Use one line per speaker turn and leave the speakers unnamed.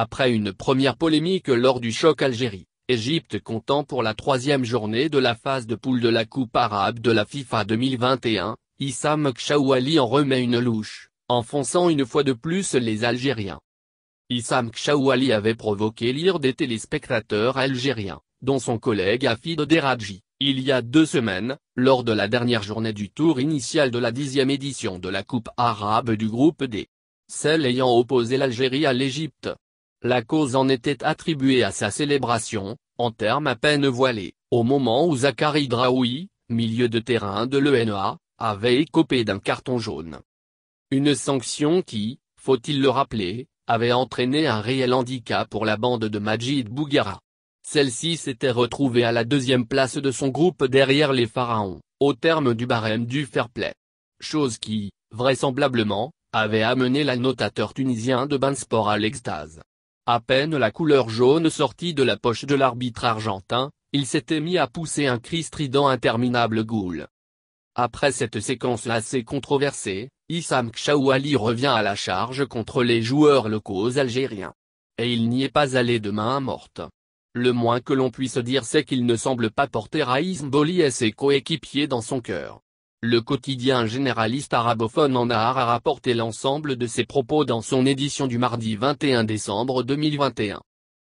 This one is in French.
Après une première polémique lors du choc Algérie, Égypte comptant pour la troisième journée de la phase de poule de la Coupe arabe de la FIFA 2021, Issam Kshawali en remet une louche, enfonçant une fois de plus les Algériens. Issam Kshawali avait provoqué l'ire des téléspectateurs algériens, dont son collègue Afid Deradji, il y a deux semaines, lors de la dernière journée du tour initial de la dixième édition de la Coupe arabe du groupe D. Celle ayant opposé l'Algérie à l'Égypte. La cause en était attribuée à sa célébration, en termes à peine voilés, au moment où Zachary Draoui, milieu de terrain de l'ENA, avait écopé d'un carton jaune. Une sanction qui, faut-il le rappeler, avait entraîné un réel handicap pour la bande de Majid Bougara. Celle-ci s'était retrouvée à la deuxième place de son groupe derrière les Pharaons, au terme du barème du fair-play. Chose qui, vraisemblablement, avait amené l'annotateur tunisien de Bansport à l'extase. À peine la couleur jaune sortie de la poche de l'arbitre argentin, il s'était mis à pousser un cri strident interminable goule. Après cette séquence assez controversée, Issam Kshawali revient à la charge contre les joueurs locaux algériens. Et il n'y est pas allé de main morte. Le moins que l'on puisse dire c'est qu'il ne semble pas porter Raïs Boli et ses coéquipiers dans son cœur. Le quotidien généraliste arabophone en art a rapporté l'ensemble de ses propos dans son édition du mardi 21 décembre 2021.